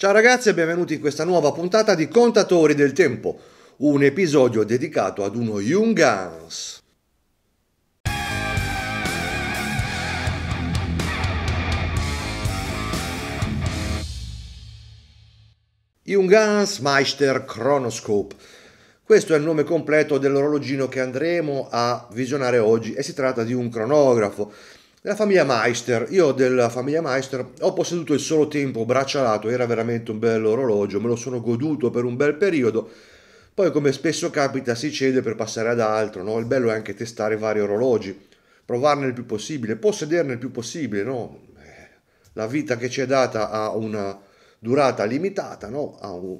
Ciao ragazzi e benvenuti in questa nuova puntata di Contatori del Tempo, un episodio dedicato ad uno Jungans. Jungans Meister Chronoscope. Questo è il nome completo dell'orologino che andremo a visionare oggi e si tratta di un cronografo la famiglia Meister, io della famiglia Meister ho posseduto il solo tempo braccialato, era veramente un bello orologio, me lo sono goduto per un bel periodo, poi come spesso capita si cede per passare ad altro, no? il bello è anche testare vari orologi, provarne il più possibile, possederne il più possibile, no? Eh, la vita che ci è data ha una durata limitata, no? ha un,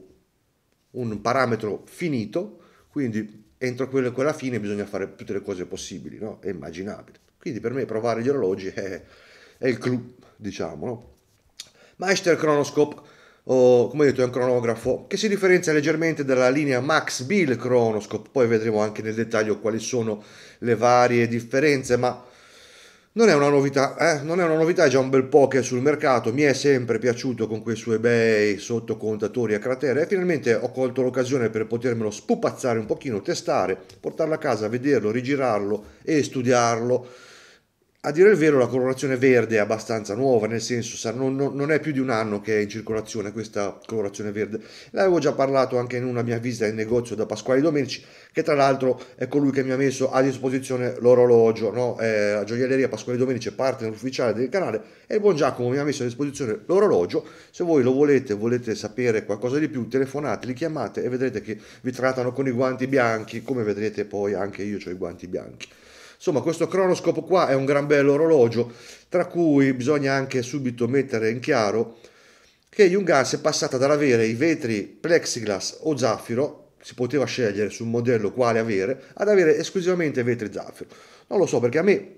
un, parametro finito, quindi entro quella, quella fine bisogna fare tutte le cose possibili, no? è immaginabile. Quindi per me provare gli orologi è, è il clou, diciamo. No? Meister Chronoscope o come detto è un cronografo che si differenzia leggermente dalla linea Max Bill Chronoscope, poi vedremo anche nel dettaglio quali sono le varie differenze, ma non è una novità, eh? non è una novità, è già un bel po' che è sul mercato, mi è sempre piaciuto con quei suoi bei sottocontatori a cratere e finalmente ho colto l'occasione per potermelo spupazzare un pochino, testare, portarlo a casa, vederlo, rigirarlo e studiarlo a dire il vero la colorazione verde è abbastanza nuova, nel senso non, non è più di un anno che è in circolazione questa colorazione verde. L'avevo già parlato anche in una mia visita in negozio da Pasquale Domenici, che tra l'altro è colui che mi ha messo a disposizione l'orologio, no? eh, la gioielleria Pasquale Domenici è partner ufficiale del canale e il buon Giacomo mi ha messo a disposizione l'orologio. Se voi lo volete, volete sapere qualcosa di più, telefonate, li chiamate e vedrete che vi trattano con i guanti bianchi, come vedrete poi anche io ho i guanti bianchi. Insomma, questo cronoscopo qua è un gran bello orologio, tra cui bisogna anche subito mettere in chiaro che Jungans è passata dall'avere i vetri plexiglass o zaffiro, si poteva scegliere sul modello quale avere, ad avere esclusivamente vetri zaffiro. Non lo so perché a me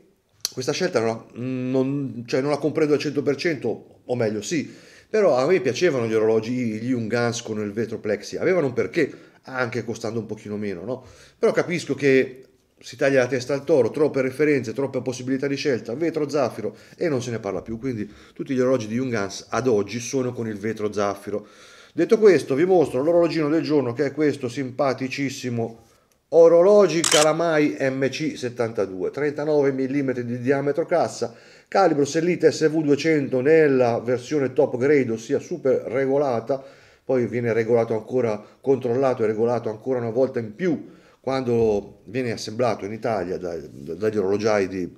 questa scelta non, non, cioè non la comprendo al 100%, o meglio sì, però a me piacevano gli orologi, gli Ungans con il vetro plexi, avevano un perché, anche costando un pochino meno, no? Però capisco che si taglia la testa al toro, troppe referenze, troppe possibilità di scelta, vetro zaffiro e non se ne parla più, quindi tutti gli orologi di Jungans ad oggi sono con il vetro zaffiro. Detto questo vi mostro l'orologino del giorno che è questo simpaticissimo orologio Calamai MC72, 39 mm di diametro cassa, calibro sellita SV200 nella versione top grade, ossia super regolata, poi viene regolato ancora, controllato e regolato ancora una volta in più quando viene assemblato in Italia dagli orologiai di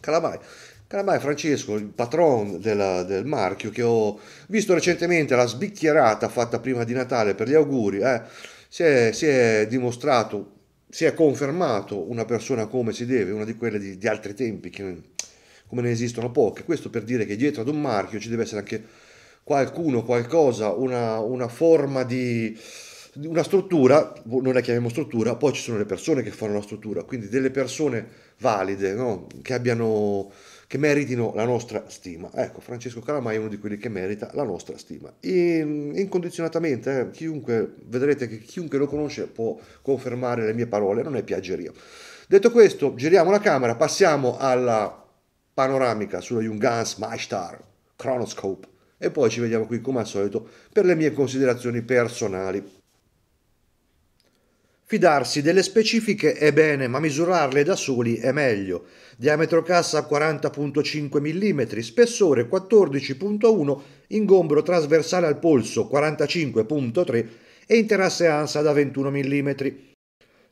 Calamai. Calamai Francesco, il patron della, del marchio, che ho visto recentemente la sbicchierata fatta prima di Natale per gli auguri, eh, si, è, si, è, dimostrato, si è confermato una persona come si deve, una di quelle di, di altri tempi, che, come ne esistono poche. Questo per dire che dietro ad un marchio ci deve essere anche qualcuno, qualcosa, una, una forma di una struttura, noi la chiamiamo struttura, poi ci sono le persone che fanno la struttura, quindi delle persone valide, no? che, abbiano, che meritino la nostra stima. Ecco, Francesco Calamai è uno di quelli che merita la nostra stima. In, incondizionatamente, eh, chiunque, vedrete che chiunque lo conosce può confermare le mie parole, non è piaggeria. Detto questo, giriamo la camera, passiamo alla panoramica sulla Jungans Maestar Chronoscope e poi ci vediamo qui come al solito per le mie considerazioni personali. Fidarsi delle specifiche è bene, ma misurarle da soli è meglio. Diametro cassa 40.5 mm, spessore 14.1, ingombro trasversale al polso 45.3 e interasse ansa da 21 mm.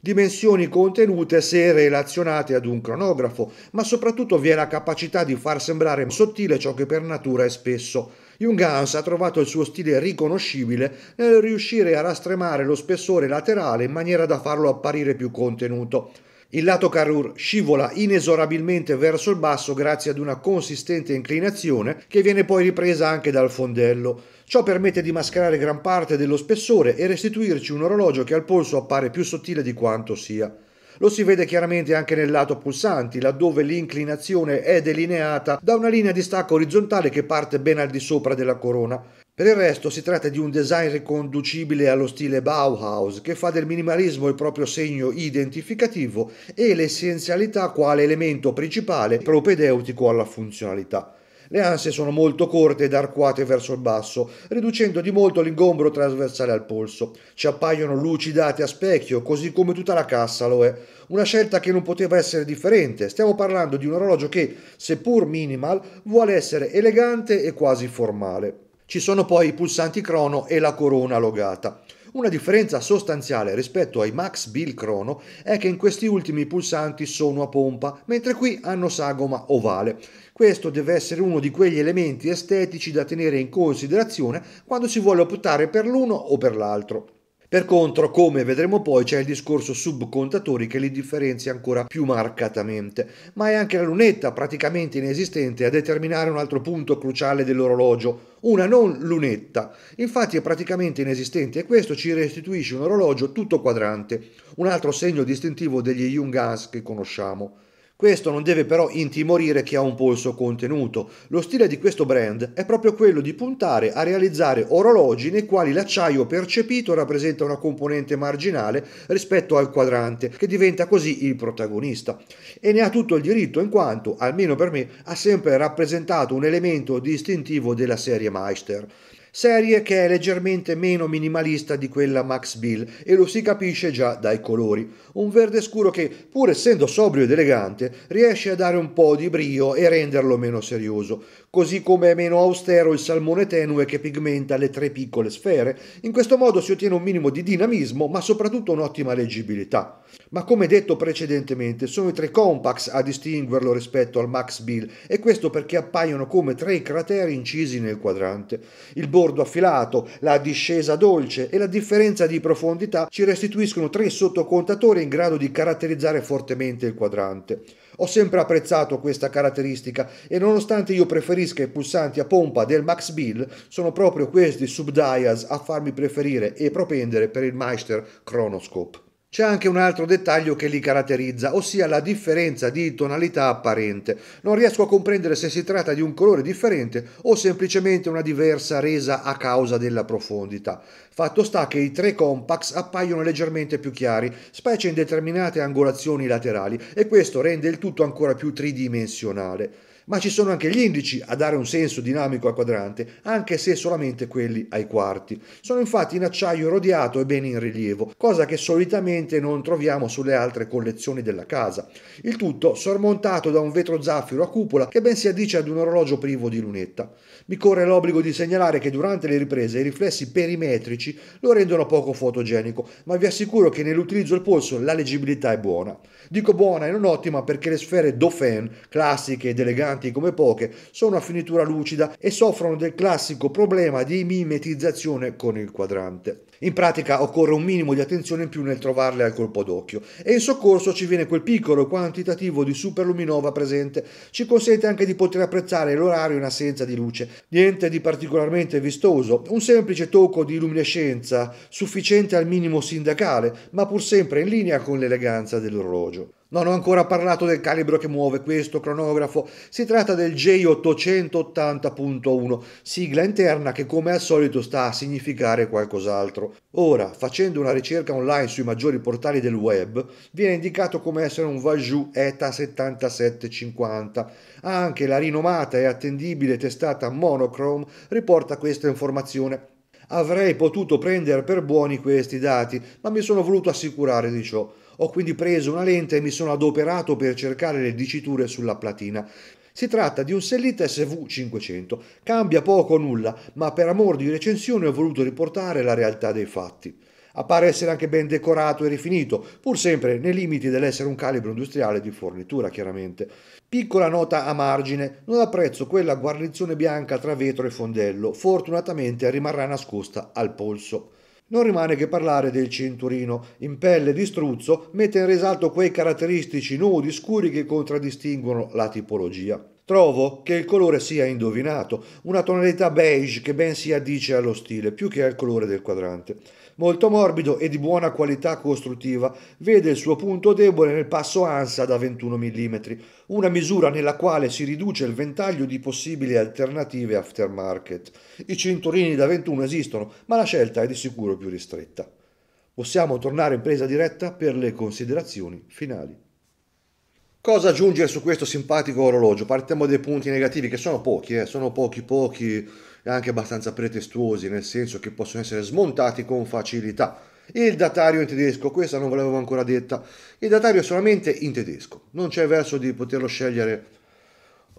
Dimensioni contenute se relazionate ad un cronografo, ma soprattutto vi è la capacità di far sembrare sottile ciò che per natura è spesso. Jung Jungans ha trovato il suo stile riconoscibile nel riuscire a rastremare lo spessore laterale in maniera da farlo apparire più contenuto. Il lato Carrur scivola inesorabilmente verso il basso grazie ad una consistente inclinazione che viene poi ripresa anche dal fondello. Ciò permette di mascherare gran parte dello spessore e restituirci un orologio che al polso appare più sottile di quanto sia. Lo si vede chiaramente anche nel lato pulsanti, laddove l'inclinazione è delineata da una linea di stacco orizzontale che parte ben al di sopra della corona. Per il resto si tratta di un design riconducibile allo stile Bauhaus, che fa del minimalismo il proprio segno identificativo e l'essenzialità quale elemento principale propedeutico alla funzionalità. Le anse sono molto corte ed arcuate verso il basso, riducendo di molto l'ingombro trasversale al polso. Ci appaiono lucidate a specchio, così come tutta la cassa lo è. Una scelta che non poteva essere differente. Stiamo parlando di un orologio che, seppur minimal, vuole essere elegante e quasi formale. Ci sono poi i pulsanti crono e la corona logata. Una differenza sostanziale rispetto ai Max Bill Crono è che in questi ultimi i pulsanti sono a pompa, mentre qui hanno sagoma ovale. Questo deve essere uno di quegli elementi estetici da tenere in considerazione quando si vuole optare per l'uno o per l'altro. Per contro, come vedremo poi, c'è il discorso subcontatori che li differenzia ancora più marcatamente, ma è anche la lunetta, praticamente inesistente, a determinare un altro punto cruciale dell'orologio, una non lunetta. Infatti è praticamente inesistente e questo ci restituisce un orologio tutto quadrante, un altro segno distintivo degli Jungans che conosciamo. Questo non deve però intimorire chi ha un polso contenuto. Lo stile di questo brand è proprio quello di puntare a realizzare orologi nei quali l'acciaio percepito rappresenta una componente marginale rispetto al quadrante, che diventa così il protagonista. E ne ha tutto il diritto in quanto, almeno per me, ha sempre rappresentato un elemento distintivo della serie Meister serie che è leggermente meno minimalista di quella Max Bill e lo si capisce già dai colori. Un verde scuro che, pur essendo sobrio ed elegante, riesce a dare un po' di brio e renderlo meno serioso così come è meno austero il salmone tenue che pigmenta le tre piccole sfere. In questo modo si ottiene un minimo di dinamismo, ma soprattutto un'ottima leggibilità. Ma come detto precedentemente, sono i tre compacts a distinguerlo rispetto al Max Bill, e questo perché appaiono come tre crateri incisi nel quadrante. Il bordo affilato, la discesa dolce e la differenza di profondità ci restituiscono tre sottocontatori in grado di caratterizzare fortemente il quadrante. Ho sempre apprezzato questa caratteristica e nonostante io preferisca i pulsanti a pompa del Max Bill, sono proprio questi subdials a farmi preferire e propendere per il Meister Chronoscope. C'è anche un altro dettaglio che li caratterizza, ossia la differenza di tonalità apparente. Non riesco a comprendere se si tratta di un colore differente o semplicemente una diversa resa a causa della profondità. Fatto sta che i tre compacts appaiono leggermente più chiari, specie in determinate angolazioni laterali, e questo rende il tutto ancora più tridimensionale ma ci sono anche gli indici a dare un senso dinamico al quadrante, anche se solamente quelli ai quarti. Sono infatti in acciaio rodiato e ben in rilievo, cosa che solitamente non troviamo sulle altre collezioni della casa. Il tutto sormontato da un vetro zaffiro a cupola che ben si addice ad un orologio privo di lunetta. Mi corre l'obbligo di segnalare che durante le riprese i riflessi perimetrici lo rendono poco fotogenico, ma vi assicuro che nell'utilizzo del polso la leggibilità è buona. Dico buona e non ottima perché le sfere Dauphin, classiche ed eleganti come poche, sono a finitura lucida e soffrono del classico problema di mimetizzazione con il quadrante. In pratica occorre un minimo di attenzione in più nel trovarle al colpo d'occhio e in soccorso ci viene quel piccolo quantitativo di superluminova presente, ci consente anche di poter apprezzare l'orario in assenza di luce. Niente di particolarmente vistoso, un semplice tocco di luminescenza sufficiente al minimo sindacale, ma pur sempre in linea con l'eleganza dell'orologio. Non ho ancora parlato del calibro che muove questo cronografo, si tratta del J880.1, sigla interna che come al solito sta a significare qualcos'altro. Ora, facendo una ricerca online sui maggiori portali del web, viene indicato come essere un Vajou ETA 7750. Anche la rinomata e attendibile testata Monochrome riporta questa informazione. Avrei potuto prendere per buoni questi dati, ma mi sono voluto assicurare di ciò. Ho quindi preso una lente e mi sono adoperato per cercare le diciture sulla platina. Si tratta di un Sellit SV500, cambia poco o nulla, ma per amor di recensione ho voluto riportare la realtà dei fatti. Appare essere anche ben decorato e rifinito, pur sempre nei limiti dell'essere un calibro industriale di fornitura, chiaramente. Piccola nota a margine, non apprezzo quella guarnizione bianca tra vetro e fondello, fortunatamente rimarrà nascosta al polso. Non rimane che parlare del cinturino, in pelle di struzzo mette in risalto quei caratteristici nudi scuri che contraddistinguono la tipologia. Trovo che il colore sia indovinato, una tonalità beige che ben si addice allo stile, più che al colore del quadrante. Molto morbido e di buona qualità costruttiva, vede il suo punto debole nel passo ansa da 21 mm, una misura nella quale si riduce il ventaglio di possibili alternative aftermarket. I cinturini da 21 esistono, ma la scelta è di sicuro più ristretta. Possiamo tornare in presa diretta per le considerazioni finali. Cosa aggiungere su questo simpatico orologio? Partiamo dai punti negativi, che sono pochi, eh? sono pochi pochi e anche abbastanza pretestuosi, nel senso che possono essere smontati con facilità. Il datario in tedesco, questa non ve l'avevo ancora detta, il datario è solamente in tedesco, non c'è verso di poterlo scegliere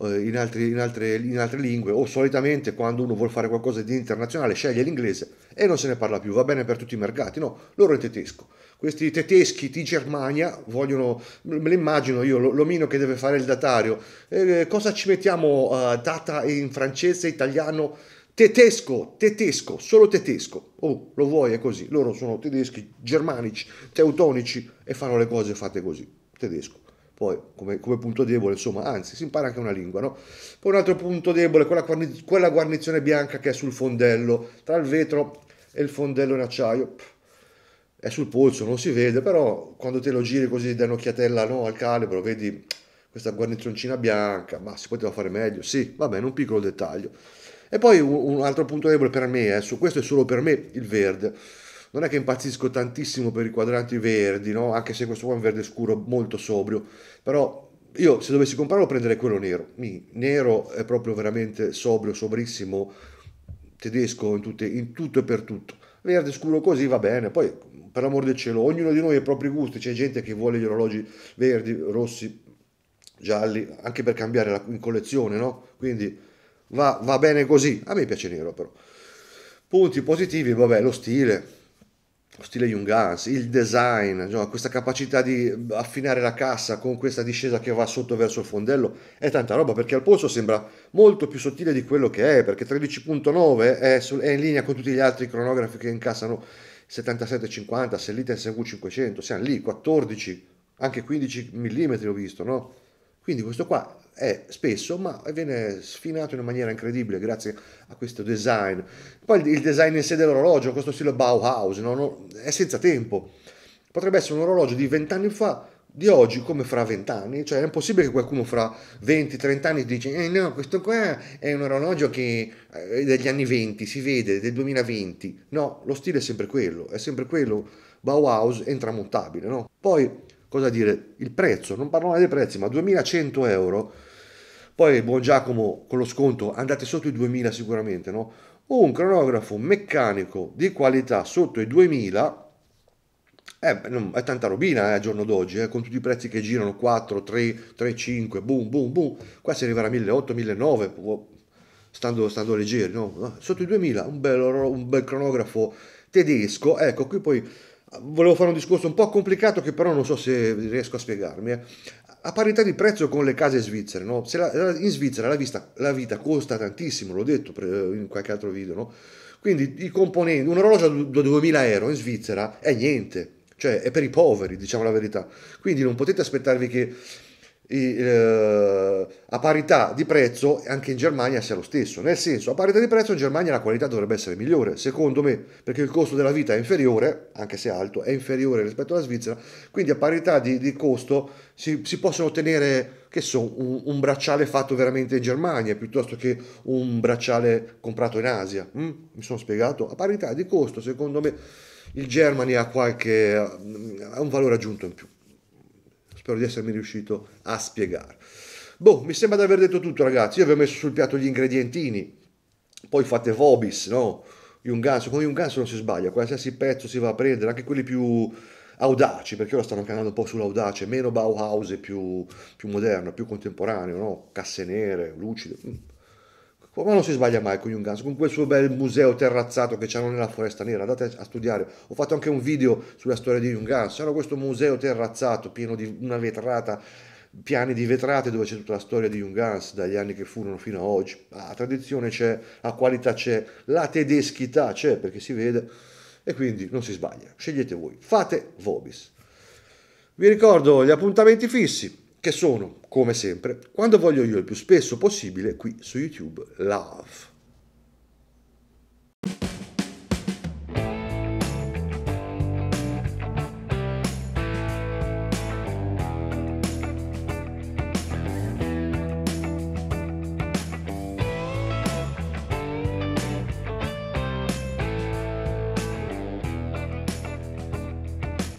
eh, in, altri, in, altre, in, altre, lingue o solitamente quando uno vuole fare qualcosa di internazionale sceglie l'inglese e non se ne parla più, va bene per tutti i mercati, no, loro è tedesco. Questi tedeschi di Germania vogliono, me lo immagino io, l'omino che deve fare il datario, eh, cosa ci mettiamo uh, data in francese, italiano, tedesco, tedesco, solo tedesco. Oh, lo vuoi è così, loro sono tedeschi, germanici, teutonici e fanno le cose fatte così, tedesco poi come, come, punto debole, insomma, anzi si impara anche una lingua, no? Poi un altro punto debole, quella, quella guarnizione bianca che è sul fondello, tra il vetro e il fondello in acciaio, è sul polso, non si vede, però quando te lo giri così da un'occhiatella no, al calibro, vedi questa guarnizioncina bianca, ma si poteva fare meglio, sì, va bene, un piccolo dettaglio. E poi un, un altro punto debole per me, eh, su questo è solo per me, il verde non è che impazzisco tantissimo per i quadranti verdi, no? anche se questo qua è un verde scuro molto sobrio, però io se dovessi comprarlo prenderei quello nero, Mi, nero è proprio veramente sobrio, sobrissimo, tedesco in, tutte, in tutto e per tutto, verde scuro così va bene, poi per l'amor del cielo, ognuno di noi ha i propri gusti, c'è gente che vuole gli orologi verdi, rossi, gialli, anche per cambiare la, in collezione, no? Quindi va, va bene così, a me piace nero però. Punti positivi, vabbè, lo stile, lo stile Jungans, il design, insomma, questa capacità di affinare la cassa con questa discesa che va sotto verso il fondello, è tanta roba perché al polso sembra molto più sottile di quello che è, perché 13.9 è, su, è in linea con tutti gli altri cronografi che incassano 77 77,50, Sellita sv 500 siamo lì, 14, anche 15 mm ho visto, no? Quindi questo qua è spesso, ma viene sfinato in una maniera incredibile grazie a questo design. Poi il design in sé dell'orologio, questo stile Bauhaus, no? è senza tempo. Potrebbe essere un orologio di vent'anni fa, di oggi come fra vent'anni, cioè è impossibile che qualcuno fra 20-30 anni dice eh no, questo qua è un orologio che eh, è degli anni 20, si vede, del 2020. No, lo stile è sempre quello, è sempre quello Bauhaus è intramontabile, no? Poi, cosa dire, il prezzo, non parlo mai dei prezzi, ma 2100 euro poi buon Giacomo con lo sconto andate sotto i 2000 sicuramente, no? Un cronografo meccanico di qualità sotto i 2000 eh, è tanta robina eh, a giorno d'oggi, eh, con tutti i prezzi che girano 4, 3, 3, 5, boom, boom, boom, qua si arriverà a 1.800, 1.900, boh, stando, stando leggeri, no? Eh, sotto i 2.000, un bel, un bel cronografo tedesco, ecco qui poi eh, volevo fare un discorso un po' complicato che però non so se riesco a spiegarmi. Eh a parità di prezzo con le case svizzere. No? La, in Svizzera la, vista, la, vita costa tantissimo, l'ho detto in qualche altro video. No? Quindi i componenti, un orologio da 2000 euro in Svizzera è niente, cioè è per i poveri, diciamo la verità. Quindi non potete aspettarvi che eh, a parità di prezzo anche in Germania sia lo stesso. Nel senso, a parità di prezzo in Germania la qualità dovrebbe essere migliore, secondo me, perché il costo della vita è inferiore, anche se alto, è inferiore rispetto alla Svizzera, quindi a parità di, di costo si, si, possono ottenere, che so, un, un, bracciale fatto veramente in Germania piuttosto che un bracciale comprato in Asia. Mm? Mi sono spiegato? A parità di costo, secondo me, il Germany ha qualche... ha un valore aggiunto in più. Spero di essermi riuscito a spiegare. Boh, mi sembra di aver detto tutto ragazzi, io vi ho messo sul piatto gli ingredientini, poi fate Vobis, no? Junganso, con Junganso non si sbaglia, qualsiasi pezzo si va a prendere, anche quelli più audaci, perché ora stanno andando un po' sull'audace, meno Bauhaus e più, più moderno, più contemporaneo, no? Casse nere, lucide, mm ma non si sbaglia mai con Jung Jungans, con quel suo bel museo terrazzato che c'hanno nella foresta nera, andate a studiare, ho fatto anche un video sulla storia di Jung Jungans, c'hanno questo museo terrazzato pieno di una vetrata, piani di vetrate dove c'è tutta la storia di Jung Jungans dagli anni che furono fino ad oggi, ah, la tradizione c'è, la qualità c'è, la tedeschità c'è perché si vede e quindi non si sbaglia, scegliete voi, fate Vobis. Vi ricordo gli appuntamenti fissi, che sono, come sempre, quando voglio io il più spesso possibile qui su YouTube Love.